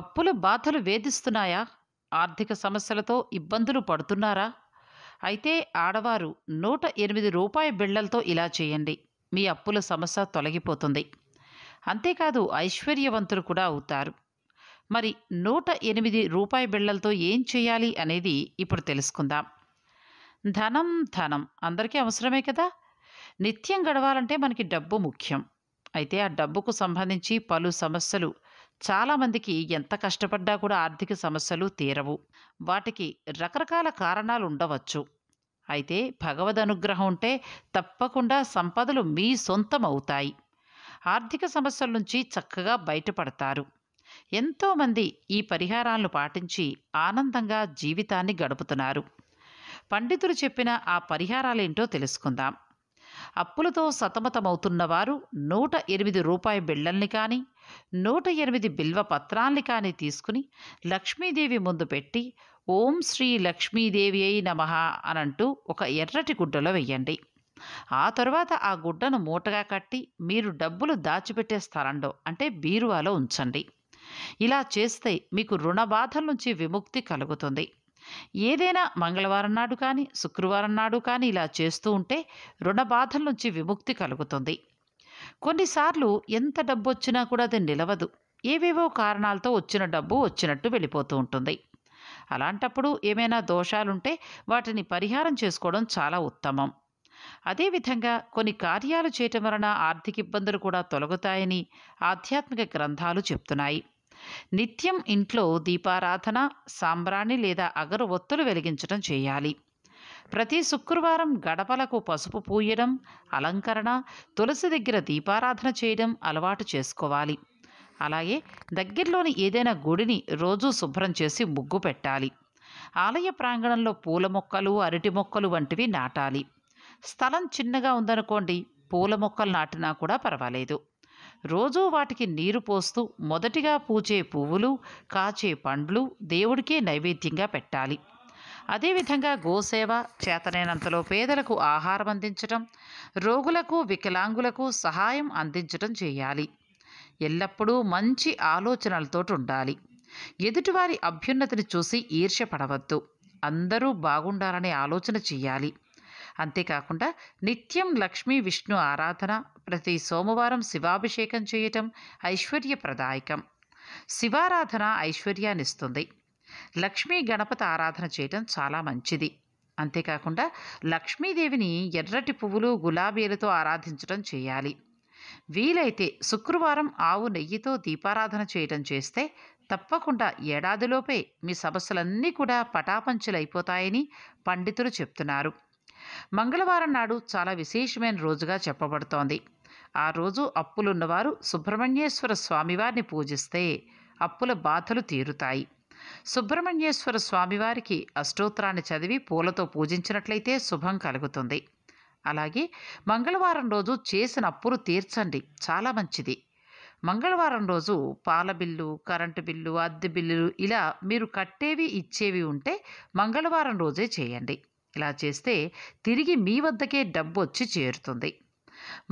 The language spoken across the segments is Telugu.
అప్పుల బాధలు వేధిస్తున్నాయా ఆర్థిక సమస్యలతో ఇబ్బందులు పడుతున్నారా అయితే ఆడవారు నూట ఎనిమిది రూపాయి బిళ్ళలతో ఇలా చేయండి మీ అప్పుల సమస్య తొలగిపోతుంది అంతేకాదు ఐశ్వర్యవంతులు కూడా అవుతారు మరి నూట ఎనిమిది రూపాయి బిళ్ళలతో ఏం చేయాలి అనేది ఇప్పుడు తెలుసుకుందాం ధనం ధనం అందరికీ అవసరమే కదా నిత్యం గడవాలంటే మనకి డబ్బు ముఖ్యం అయితే ఆ డబ్బుకు సంబంధించి పలు సమస్యలు చాలామందికి ఎంత కష్టపడ్డా కూడా ఆర్థిక సమస్యలు తీరవు వాటికి రకరకాల కారణాలు ఉండవచ్చు అయితే భగవద్ అనుగ్రహం ఉంటే తప్పకుండా సంపదలు మీ సొంతం అవుతాయి ఆర్థిక సమస్యల నుంచి చక్కగా బయటపడతారు ఎంతోమంది ఈ పరిహారాలను పాటించి ఆనందంగా జీవితాన్ని గడుపుతున్నారు పండితులు చెప్పిన ఆ పరిహారాలేంటో తెలుసుకుందాం అప్పులతో సతమతమవుతున్నవారు నూట ఎనిమిది రూపాయి బిళ్ళల్ని కానీ నూట ఎనిమిది బిల్వ పత్రాల్ని కానీ తీసుకుని లక్ష్మీదేవి ముందు పెట్టి ఓం శ్రీ లక్ష్మీదేవి అయి నమ అనంటూ ఒక ఎర్రటి గుడ్డలో వెయ్యండి ఆ తర్వాత ఆ గుడ్డను మూటగా కట్టి మీరు డబ్బులు దాచిపెట్టే స్థలంలో అంటే బీరువాలో ఉంచండి ఇలా చేస్తే మీకు రుణ బాధల నుంచి విముక్తి కలుగుతుంది ఏదైనా మంగళవారం నాడు కానీ శుక్రవారం నాడు కానీ ఇలా చేస్తూ ఉంటే రుణ బాధల నుంచి విముక్తి కలుగుతుంది కొన్నిసార్లు ఎంత డబ్బు వచ్చినా కూడా అది నిలవదు ఏవేవో కారణాలతో వచ్చిన డబ్బు వచ్చినట్టు వెళ్ళిపోతూ ఉంటుంది అలాంటప్పుడు ఏమైనా దోషాలుంటే వాటిని పరిహారం చేసుకోవడం చాలా ఉత్తమం అదేవిధంగా కొన్ని కార్యాలు చేయటం వలన ఆర్థిక ఇబ్బందులు కూడా తొలగుతాయని ఆధ్యాత్మిక గ్రంథాలు చెప్తున్నాయి నిత్యం ఇంట్లో దీపారాధన సాంబ్రాణి లేదా అగరు ఒత్తులు వెలిగించడం చేయాలి ప్రతి శుక్రవారం గడపలకు పసుపు పూయడం అలంకరణ తులసి దగ్గర దీపారాధన చేయడం అలవాటు చేసుకోవాలి అలాగే దగ్గరలోని ఏదైనా గుడిని రోజూ శుభ్రం చేసి ముగ్గు పెట్టాలి ఆలయ ప్రాంగణంలో పూల మొక్కలు అరటి మొక్కలు వంటివి నాటాలి స్థలం చిన్నగా ఉందనుకోండి పూల మొక్కలు నాటినా కూడా పర్వాలేదు రోజూ వాటికి నీరు పోస్తూ మొదటిగా పూచే పువ్వులు కాచే పండ్లు దేవుడికే నైవేద్యంగా పెట్టాలి అదేవిధంగా గోసేవ చేతనైనంతలో పేదలకు ఆహారం అందించడం రోగులకు వికలాంగులకు సహాయం అందించడం చేయాలి ఎల్లప్పుడూ మంచి ఆలోచనలతో ఉండాలి ఎదుటివారి అభ్యున్నతిని చూసి ఈర్ష్య పడవద్దు అందరూ బాగుండాలనే ఆలోచన చేయాలి అంతేకాకుండా నిత్యం లక్ష్మీ విష్ణు ఆరాధన ప్రతి సోమవారం శివాభిషేకం చేయటం ఐశ్వర్యప్రదాయకం శివారాధన ఐశ్వర్యాన్నిస్తుంది లక్ష్మీ గణపతి ఆరాధన చేయటం చాలా మంచిది అంతేకాకుండా లక్ష్మీదేవిని ఎర్రటి పువ్వులు గులాబీలతో ఆరాధించడం చేయాలి వీలైతే శుక్రవారం ఆవు నెయ్యితో దీపారాధన చేయటం చేస్తే తప్పకుండా ఏడాదిలోపే మీ సమస్యలన్నీ కూడా పటాపంచులైపోతాయని పండితులు చెప్తున్నారు మంగళవారం నాడు చాలా విశేషమైన రోజుగా చెప్పబడుతోంది ఆ రోజు అప్పులున్నవారు సుబ్రహ్మణ్యేశ్వర స్వామివారిని పూజిస్తే అప్పుల బాధలు తీరుతాయి సుబ్రహ్మణ్యేశ్వర స్వామివారికి అష్టోత్తరాన్ని చదివి పూలతో పూజించినట్లయితే శుభం కలుగుతుంది అలాగే మంగళవారం రోజు చేసిన అప్పులు తీర్చండి చాలా మంచిది మంగళవారం రోజు పాల బిల్లు కరెంటు బిల్లు అద్దె బిల్లులు ఇలా మీరు కట్టేవి ఇచ్చేవి ఉంటే మంగళవారం రోజే చేయండి ఇలా చేస్తే తిరిగి మీ వద్దకే డబ్బు వచ్చి చేరుతుంది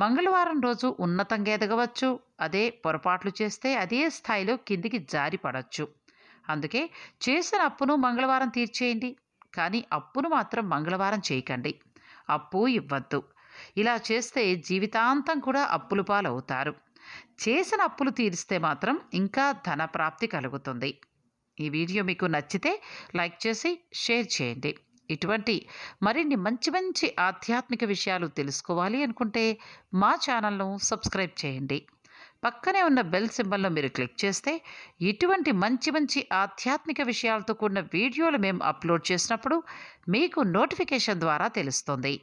మంగళవారం రోజు ఉన్నతంగా ఎదగవచ్చు అదే పొరపాట్లు చేస్తే అదే స్థాయిలో కిందికి జారి పడవచ్చు అందుకే చేసిన అప్పును మంగళవారం తీర్చేయండి కానీ అప్పును మాత్రం మంగళవారం చేయకండి అప్పు ఇవ్వద్దు ఇలా చేస్తే జీవితాంతం కూడా అప్పులు పాలవుతారు చేసిన అప్పులు తీరిస్తే మాత్రం ఇంకా ధన ప్రాప్తి కలుగుతుంది ఈ వీడియో మీకు నచ్చితే లైక్ చేసి షేర్ చేయండి ఇటువంటి మరిన్ని మంచి మంచి ఆధ్యాత్మిక విషయాలు తెలుసుకోవాలి అనుకుంటే మా ఛానల్ను సబ్స్క్రైబ్ చేయండి పక్కనే ఉన్న బెల్ సింబల్లో మీరు క్లిక్ చేస్తే ఇటువంటి మంచి మంచి ఆధ్యాత్మిక విషయాలతో కూడిన వీడియోలు మేము అప్లోడ్ చేసినప్పుడు మీకు నోటిఫికేషన్ ద్వారా తెలుస్తుంది